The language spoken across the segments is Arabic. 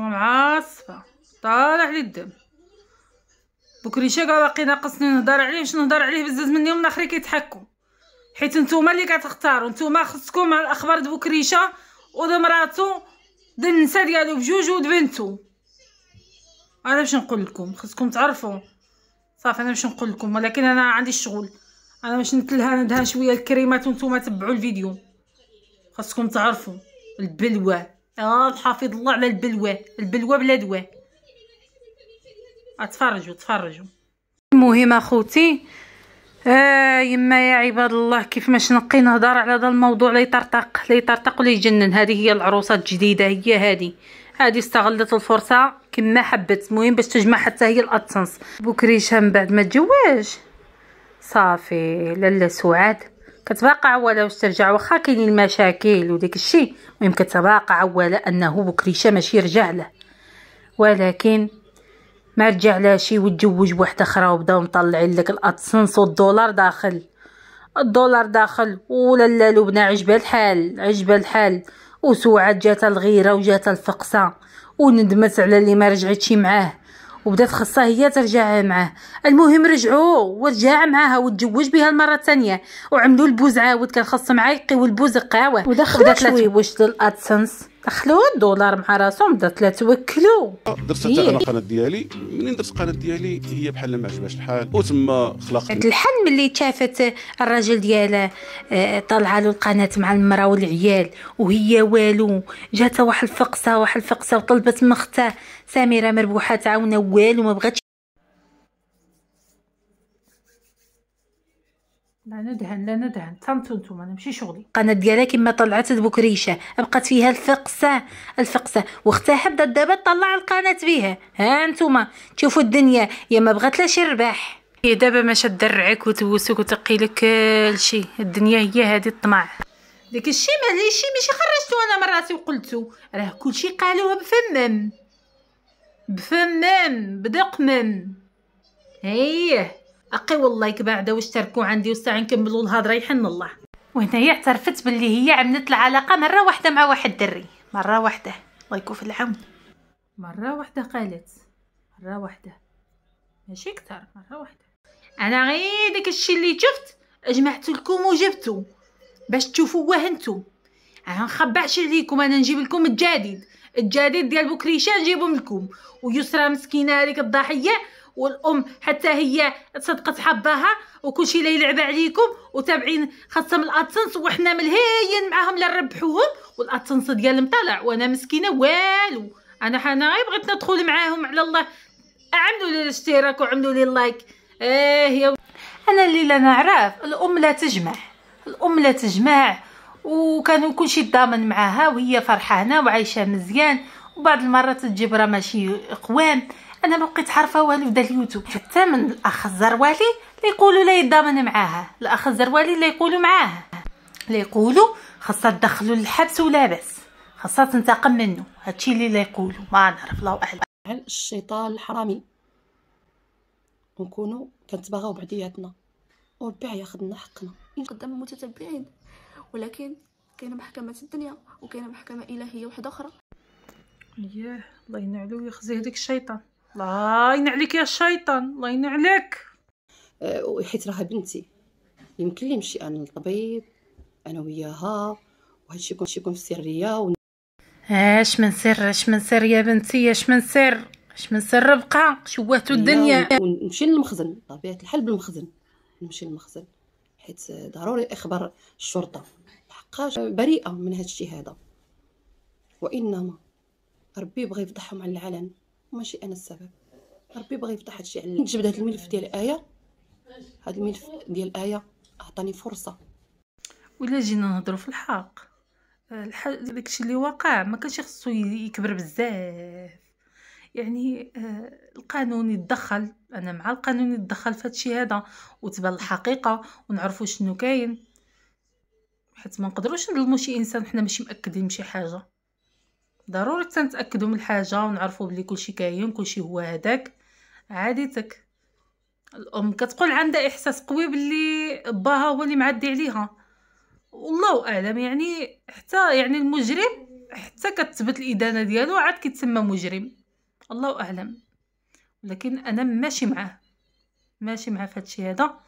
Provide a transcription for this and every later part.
معصفة طالع لي الدم بكريشة كاع باقي ناقصني نهضر عليه شنو نهضر عليه بزاف من يوم الاخر كيتحكوا حيت نتوما اللي كتختاروا نتوما خصكم مع الاخبار د بكريشة و د مراتو د النساء ديالو بجوج و د بنتو انا باش نقول لكم خصكم تعرفوا صافي انا باش نقول لكم ولكن انا عندي الشغل انا باش نتلها ندهن شويه الكريمات وانتم تبعوا الفيديو خصكم تعرفوا البلوه اه حافظ الله على البلوى البلوى بلا دواء اتفرجوا تفرجوا المهم اخوتي آه يما يا عباد الله كيف ما نقي نهضر على هذا الموضوع لا يطرطق لا يطرطق ولا يجنن هذه هي العروسه الجديده هي هذه هذه استغلت الفرصه كما حبت المهم باش تجمع حتى هي الادسنس بوكريشه من بعد ما تجواش صافي لاله سعاد كتباقى عواله واش ترجع واخا كاينين المشاكل وداك الشيء المهم كتباقى عواله انه بكريشه ماشي رجع له ولكن ما رجع لها شي وتزوج بواحده اخرى وبداو مطلعين لك الادسنس والدولار داخل الدولار داخل ولا لا لبنى عجبها الحال عجبها الحال وسوعات جات الغيره وجات الفقسه وندمت على اللي ما رجعتش معاه وبدات خصها هي ترجع معاه المهم رجعوا ورجع معاها وتزوج بها المره الثانيه وعملوا البوز عاود كان خاص معاه يقيو البوز قاوه ودخلت شوي واش الادسنس دخلوا الدولار مع راسهم بدات لا توكلوا درت حتى انا إيه. القناه ديالي منين درت القناه ديالي هي بحال ما عجبهاش الحال وتما خلقت الحل ملي شافت الراجل ديالها آه، طالعه له القناه مع المراه والعيال وهي والو جاتها واحد الفقصه واحد الفقصه وطلبت من اختها سميره مربوحه تعاونها والو ما بغاتش لا ندهن لا ندهن تنتو نتوما انا ماشي شغلي القناه ديالها كما طلعت بكريشه بقات فيها الفقسه الفقسه واختها بدات دابا تطلع القناه بها ها نتوما تشوفوا الدنيا يا ما بغات لاش الرباح هي دابا ما شاد درعك وتوسك وتقي لك كل شيء الدنيا هي هذه الطمع داك الشيء ما الشيء ماشي خرجتو انا من راسي وقلتو راه كل شيء قالوها بفمم بفمم بدقمم هيه اقيو اللايك بعدا واشتركوا عندي وساع نكملوا الهضره يحن الله وهنايا اعترفت باللي هي عملت العلاقه مره واحده مع واحد دري مره واحده الله يكون في العون مره واحده قالت مره واحده ماشي اكثر مره واحده انا غير داك الشيء اللي شفت جمعته لكم وجبته باش تشوفوا واه نتوما انا نخبعش عليكم انا نجيب لكم الجديد الجديد ديال بوكريشه نجيبهم لكم ويسرى مسكينه هذيك الضحيه والام حتى هي صدقت حبها وكلشي لا يلعب عليكم وتابعين خاصه من الادسنس وحنا ملهيين معاهم لا نربحوهم والادسنس ديالهم طالع وانا مسكينه والو انا حنا غير بغيت ندخل معاهم على الله عملوا لي الاشتراك وعملوا لي اللايك اه يا انا اللي لا نعرف الام لا تجمع الام لا تجمع وكانوا كلشي ضامن معاها وهي فرحانه وعايشه مزيان وبعض المرات تجيب راه ماشي قوام انا ما بقيت عارفه والو دا اليوتيوب حتى من الاخ الزروالي اللي يقولوا لا يضامن معاها الاخ الزروالي اللي يقولوا معاها اللي يقولوا خاصها تدخلوا للحبس ولا باس خاصها تنتقم منه هادشي اللي لا يقولوا ما نعرف الله اعلم الشيطان الحرامي نكونوا كنتباغاو بعضياتنا والبيع ياخذنا حقنا قدام المتتبعين ولكن كاينه محكمه الدنيا وكاينه محكمه الهيه وحده اخرى ياه الله ينعلو ويخزي هذيك الشيطان الله ينعليك عليك يا شيطان الله ينعليك عليك أه، وحيت حيت راها بنتي يمكن لي نمشي انا للطبيب انا وياها وهادشي يكون يكون في السريه و... آه، اش من سر اش من سر يا بنتي اش من سر اش من سر بقى شواتو الدنيا نمشي للمخزن طبيعه الحال بالمخزن نمشي للمخزن حيت ضروري اخبار الشرطه لحقاش بريئه من هادشي هذا وانما ربي بغى يفضحهم على العلن ماشي انا السبب ربي بغى يفتح هادشي على نجبد هاد الملف ديال ايه هاد الملف ديال ايه عطاني فرصه ولا جينا نهضروا في الحق آه، الحال داكشي اللي واقع ما كانش خصو يكبر بزاف يعني آه، القانون يتدخل انا مع القانون يتدخل في هادشي هذا وتبان الحقيقه ونعرفوا شنو كاين حيت ما نقدروش نظلموا شي انسان حنا ماشي مأكدين بشي حاجه ضروري تنتاكدوا من الحاجه ونعرفوا بلي كلشي كاين كلشي هو هذاك عادتك الام كتقول عندها احساس قوي بلي باها هو اللي معدي عليها والله اعلم يعني حتى يعني المجرم حتى كتثبت الادانه ديالو عاد كيتسمى مجرم الله اعلم ولكن انا ماشي معاه ماشي معاه في هادشي هذا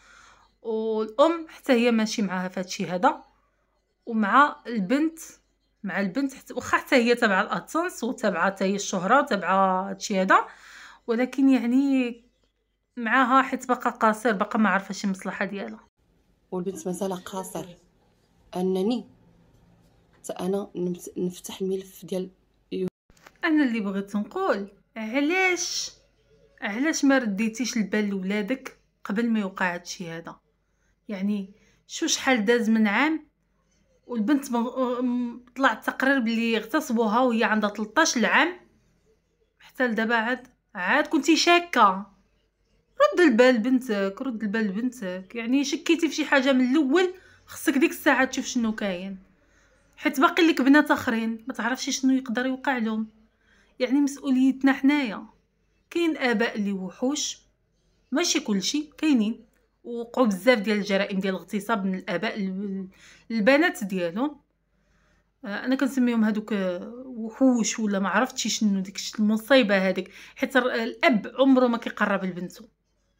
والام حتى هي ماشي معاها في هادشي هذا ومع البنت مع البنت حتى واخا حتى هي تبع الاتنس وتبع حتى هي الشهره تبع هادشي هذا ولكن يعني معاها حيت باقا قاصر باقا ما عارفه شي مصلحه ديالها والبنت مازال قاصر انني انا نفتح الملف ديال انا اللي بغيت نقول علاش علاش ما رديتيش البال لولادك قبل ما يوقع هادشي هذا يعني شو شحال داز من عام والبنت طلع تقرير بلي اغتصبوها وهي عندها 13 عام حتى لدابا عاد عاد كنتي شاكه رد البال بنتك رد البال بنتك يعني شكيتي في شي حاجه من الاول خصك ديك الساعه تشوف شنو كاين حيت باقي لك بنات اخرين ما تعرفش شنو يقدر يوقع لهم يعني مسؤوليتنا حنايا كاين اباء اللي وحوش ماشي كلشي كاينين وقعوا بزاف ديال الجرائم ديال الاغتصاب من الاباء البنات ديالهم آه، انا كنسميهم هذوك آه، وحوش ولا ما عرفتش شنو ديك المصيبه هذيك حيت الاب عمره ما كيقرب لبنته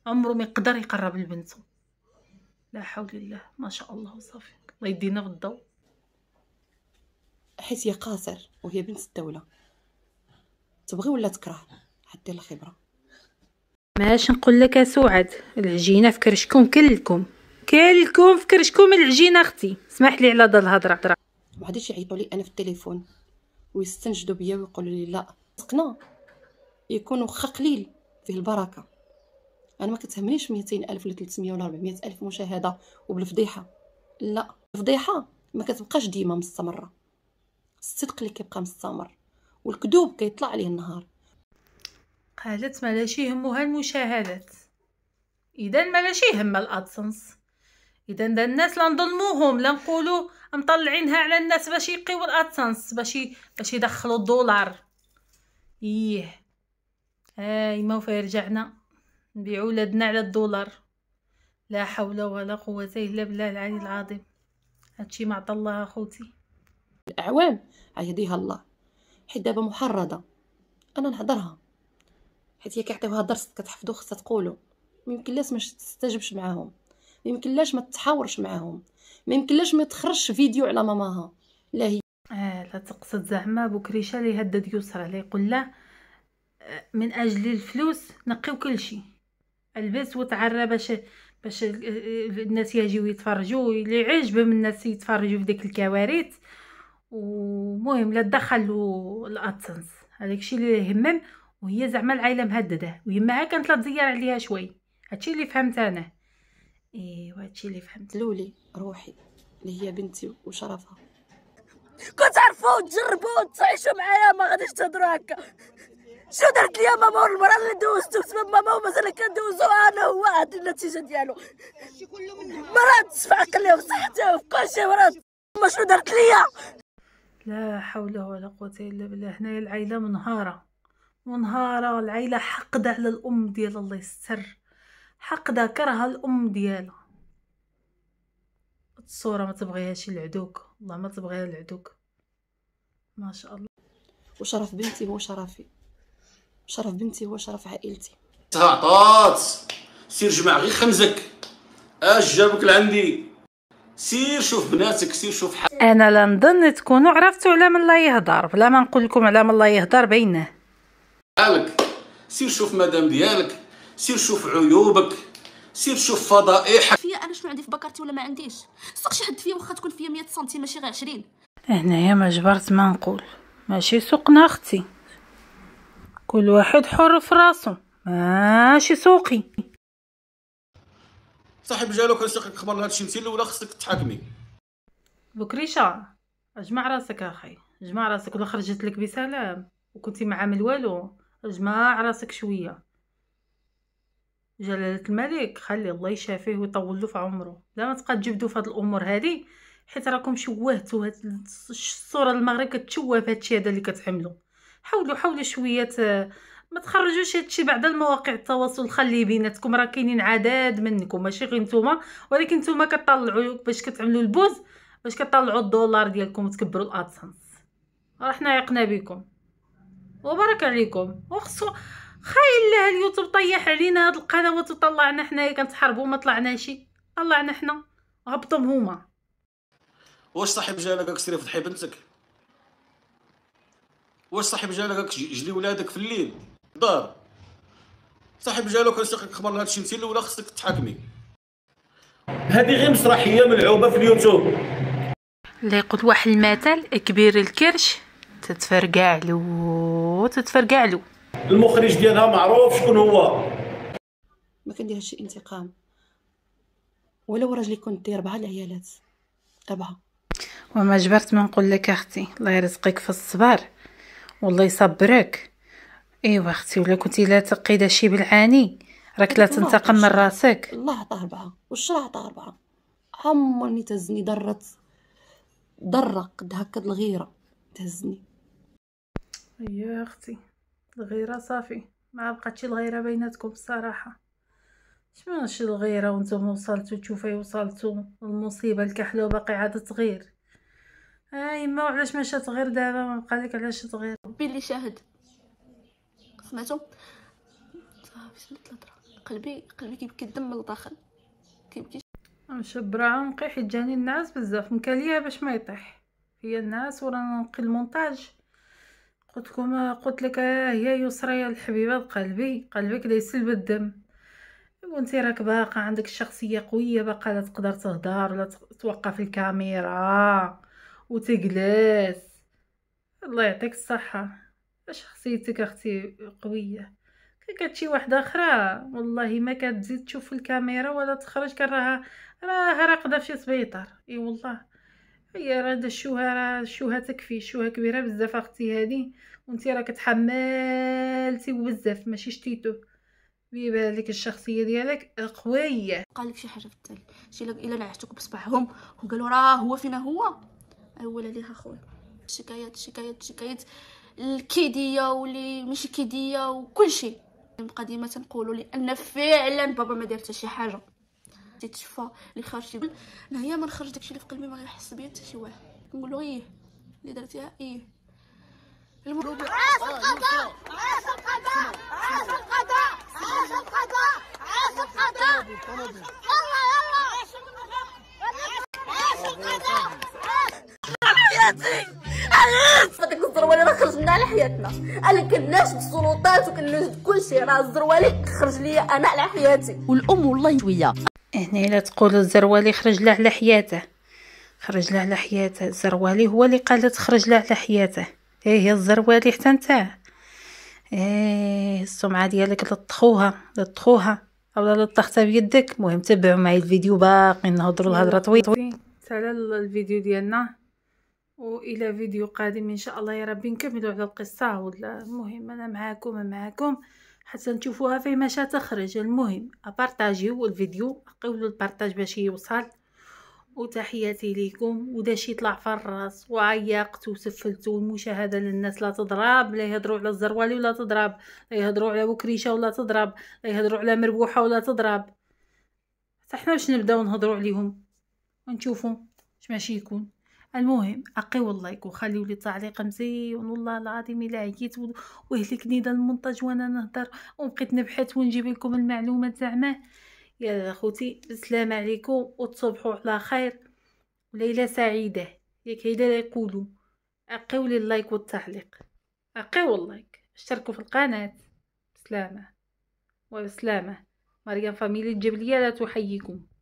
عمره ما يقدر يقرب لبنته لا حول الله ما شاء الله وصافي الله يدينا في حيت هي قاصر وهي بنت الدوله تبغي ولا تكره حتى الخبره ماش نقول لك سعد العجينه في كرشكم كلكم كلكم في كرشكم العجينه اختي اسمح لي على هاد الهضره هضره ما غاديش يعيطوا لي انا في التليفون ويستنجدوا بيا ويقولوا لي لا رزقنا يكون واخا قليل فيه البركه انا ما كتهمنيش 200 الف ولا 300 ولا 400 الف مشاهده وبالفضيحه لا الفضيحه ما كتبقاش ديما مستمره الصدق اللي كيبقى مستمر والكذوب كيطلع عليه النهار قالت لاش يهمها المشاهدات اذا لاش يهمها الادسنس اذا دا الناس لا نظلموهم لا نقولوا مطلعينها على الناس باش يقيو الادسنس باش باش يدخلوا الدولار ايه هاي آه، ما رجعنا نبيعوا ولادنا على الدولار لا حول ولا قوه الا بالله العلي العظيم هادشي ما عطى الله اخوتي الاعوام عيديها الله حيت دابا محرضه انا نهضرها حيت هي كيعطيوها درس كتحفظو خصها تقولو ميمكنلاش ما تستجبش معاهم ميمكنلاش ما تحاورش معاهم ميمكنلاش ما تخرجش فيديو على ماماها لا هي آه لا تقصد زعما بكريشه اللي هدد يسرى اللي يقول له آه، من اجل الفلوس نقيو كل شيء البس وتعرى باش باش آه، آه، الناس يجيو يتفرجوا اللي من الناس يتفرجوا في ديك الكوارث ومهم لا تدخل الادسنس هذاك الشيء اللي يهمم وهي زعما العائله مهدده ويماها كانت لا تزير عليها شوي هادشي اللي فهمت انا ايوا هادشي اللي فهمت لولي روحي اللي هي بنتي وشرفها كنت تعرفوا وتجربوا وتعيشوا معايا ما غاديش تهضروا هكا شو درت ليا ماما والمراه اللي دوزتو بسبب ماما ومازال كندوزو انا هو هاد النتيجه ديالو مرات في عقلي وفي كل وفي مرات ما شو درت ليا لا حول ولا قوه الا بالله هنايا العائله منهاره ونهارا العيلة حقدة على الأم ديالها الله يستر حقدة كره الأم ديالها الصورة ما تبغيهاش العدوك والله ما تبغيها العدوك ما شاء الله وشرف بنتي هو شرفي شرف بنتي هو شرف عائلتي تعطات سير جمع غير خمزك اش جابك لعندي سير شوف بناتك سير شوف حق. انا لا تكونوا عرفتوا على من لا يهضر بلا ما نقول لكم على من لا يهضر بينه حالك سير شوف مدام ديالك سير شوف عيوبك سير شوف فضائحك فيا انا شنو عندي في بكرتي ولا ما عنديش سوق شي حد فيا واخا تكون فيا 100 سنتيم ماشي غير 20 هنايا ما جبرت ما نقول ماشي سوقنا اختي كل واحد حر في راسو ماشي سوقي صاحب جالو كان سوقك خبر هادشي انت الاولى خصك تحاكمي بكريشا اجمع راسك اخي اجمع راسك ولا خرجت لك بسلام وكنتي ما عامل والو اجمع راسك شويه جلالة الملك خلي الله يشافيه ويطول له في عمره لا ما تبقى تجبدوا في هاد الامور هادي حيت راكم شوهتوا هاد الصوره المغرب كتشوه في هادشي هذا اللي كتحملوا حاولوا حاولوا شويه آه، ما تخرجوش هادشي بعد المواقع التواصل خلي بيناتكم راه كاينين عدد منكم ماشي غير نتوما ولكن نتوما كطلعوا باش كتعملوا البوز باش كطلعوا الدولار ديالكم وتكبروا الادسنس راه حنا يقنا بكم وبارك عليكم وخصو خايل لها اليوتيوب طيح علينا هاد القنوات وطلعنا حنايا كنتحاربوا ما طلعناش طلعنا حنا هبطهم هما واش صاحب جالك سيري فضحي بنتك واش صاحب جالك جلي ولادك في الليل دار صاحب جالو كنسيقك خبر لهاد الشيء مثيل ولا خصك تحاكمي هذه غير مسرحيه ملعوبه في اليوتيوب لا يقول واحد المثل كبير الكرش تتفرقع له تتفرقع له المخرج ديالها معروف شكون هو ما كنديرش شي انتقام ولو راجلي كنت دير ربعه العيالات ربعه وما جبرت ما نقول لك اختي الله يرزقك في الصبر والله يصبرك ايوا اختي ولا كنتي لا تقيده شي بالعاني راك لا تنتقم من راسك الله عطاه ربعه راه عطاه ربعه عمرني تهزني ضرت ضره قد هكا الغيره تهزني هيا أيوة اختي الغيره صافي ما بقاتش الغيره بيناتكم الصراحه شمنش الغيره وانتم وصلتوا تشوفي وصلتوا المصيبه الكحله وباقي عاد تغير ها ما علاش ما غير دابا ما بقى لك علاش تغير ربي اللي شاهد سمعتوا صافي سمعت الهضره قلبي قلبي كيبكي الدم من الداخل كيبكي مشبره عمقي حيت جاني النعاس بزاف مكاليه باش ما يطيح هي النعاس ورانا نقي المونتاج قلت لكم قلت لك هي يسرى يا الحبيبه قلبي قلبك ليسلب الدم وانت راك باقا عندك شخصيه قويه باقا لا تقدر تهدر ولا توقف الكاميرا وتجلس الله يعطيك الصحه شخصيتك اختي قويه كانت شي واحده اخرى والله ما كتزيد تشوف الكاميرا ولا تخرج كان راها راها راقده في شي سبيطار اي والله هي راه الشوهه راه الشوهه تكفي الشوهه كبيره بزاف اختي هادي وانت راه كتحملتي بزاف ماشي شتيتو بيبان لك الشخصيه ديالك قويه قال لك شي حاجه في التالي شي الا لعشتك بصبعهم وقالوا راه هو فينا هو اولا ليها خويا شكايات شكايات شكايات الكيديه ولي ماشي كيديه وكل شيء ديما تنقولوا لان فعلا بابا ما دار شي حاجه تتشفى اللي خارج تيقول لهيا ما نخرج داكشي اللي في قلبي ما غيحس بيا حتى شي واحد نقول له ايه اللي درتيها ايه الم... راس القضاء راس القضاء راس القضاء راس القضاء راس القضاء يلا يلا حياتي علاش هذيك الزروالي راه خرج من على حياتنا انا كناشد السلطات وكناشد كلشي راه الزروالي خرج ليا انا على حياتي والام والله شويه هنا الا تقول الزروالي خرج له على حياته خرج له على حياته الزروالي هو اللي قال تخرج له على حياته ايه هي الزروالي حتى نتا ايه السمعه ديالك لطخوها لطخوها اولا لطختها بيدك مهم تبعوا معايا الفيديو باقي نهضروا الهضره طويله على الفيديو ديالنا والى فيديو قادم ان شاء الله يا ربي نكملوا على القصه ولا المهم انا معاكم معاكم حتى نشوفوها فين مشا تخرج المهم ابارطاجيو الفيديو قولوا البارطاج باش يوصل وتحياتي ليكم ودا شي طلع فراس وعيقت وسفلت والمشاهده للناس لا تضرب لا يهضروا على الزروالي ولا تضرب لا يهضروا على وكريشه ولا تضرب لا يهضروا على مربوحه ولا تضرب حتى حنا باش نبداو نهضروا عليهم ونشوفوا اش ماشي يكون المهم اقيو اللايك وخليو لي تعليق مزيون والله العظيم الا عييت وهلكني دا المونتاج وانا نهضر وبقيت نبحث ونجيب لكم المعلومات زعما يا خوتي السلام عليكم وتصبحوا على خير وليله سعيده ياك هيدا يقولوا اقيو لي اللايك والتعليق اقيو اللايك اشتركوا في القناه بسلامه وسلامه مريم فاميلي الجبليه لا تحييكم